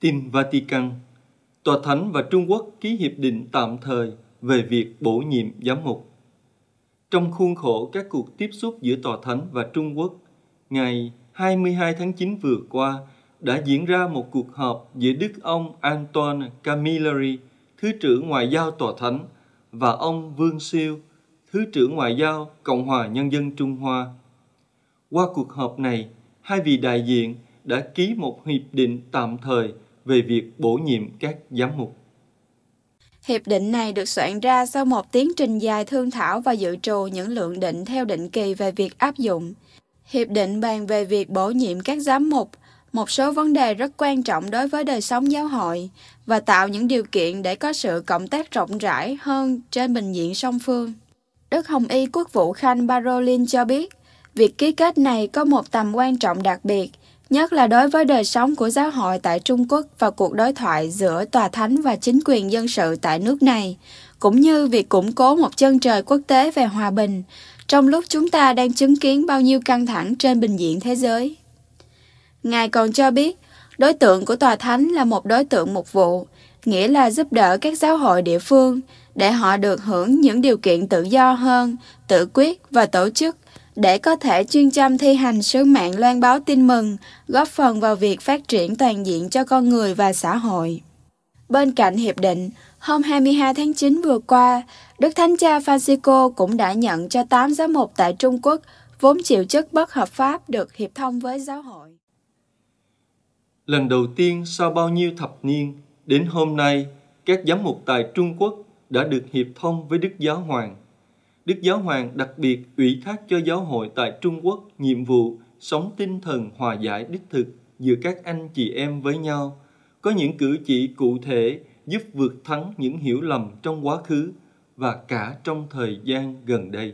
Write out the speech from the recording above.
Tin Vatican Tòa Thánh và Trung Quốc ký hiệp định tạm thời về việc bổ nhiệm giám mục. Trong khuôn khổ các cuộc tiếp xúc giữa Tòa Thánh và Trung Quốc, ngày 22 tháng 9 vừa qua đã diễn ra một cuộc họp giữa Đức ông Antoine Camilleri, Thứ trưởng Ngoại giao Tòa Thánh, và ông Vương Siêu, Thứ trưởng Ngoại giao Cộng hòa Nhân dân Trung Hoa. Qua cuộc họp này, hai vị đại diện đã ký một hiệp định tạm thời về việc bổ nhiệm các giám mục. Hiệp định này được soạn ra sau một tiến trình dài thương thảo và dự trù những lượng định theo định kỳ về việc áp dụng. Hiệp định bàn về việc bổ nhiệm các giám mục, một số vấn đề rất quan trọng đối với đời sống giáo hội và tạo những điều kiện để có sự cộng tác rộng rãi hơn trên bình diện song phương. Đức Hồng Y Quốc vụ Khanh Barolin cho biết, việc ký kết này có một tầm quan trọng đặc biệt nhất là đối với đời sống của giáo hội tại Trung Quốc và cuộc đối thoại giữa tòa thánh và chính quyền dân sự tại nước này, cũng như việc củng cố một chân trời quốc tế về hòa bình, trong lúc chúng ta đang chứng kiến bao nhiêu căng thẳng trên bình diện thế giới. Ngài còn cho biết, đối tượng của tòa thánh là một đối tượng mục vụ, nghĩa là giúp đỡ các giáo hội địa phương để họ được hưởng những điều kiện tự do hơn, tự quyết và tổ chức để có thể chuyên chăm thi hành sứ mạng loan báo tin mừng, góp phần vào việc phát triển toàn diện cho con người và xã hội. Bên cạnh hiệp định, hôm 22 tháng 9 vừa qua, Đức Thánh Cha Francisco cũng đã nhận cho 8 giám mục tại Trung Quốc vốn chịu chức bất hợp pháp được hiệp thông với giáo hội. Lần đầu tiên sau bao nhiêu thập niên, đến hôm nay, các giám mục tại Trung Quốc đã được hiệp thông với Đức Giáo Hoàng. Đức Giáo Hoàng đặc biệt ủy thác cho giáo hội tại Trung Quốc nhiệm vụ sống tinh thần hòa giải đích thực giữa các anh chị em với nhau, có những cử chỉ cụ thể giúp vượt thắng những hiểu lầm trong quá khứ và cả trong thời gian gần đây.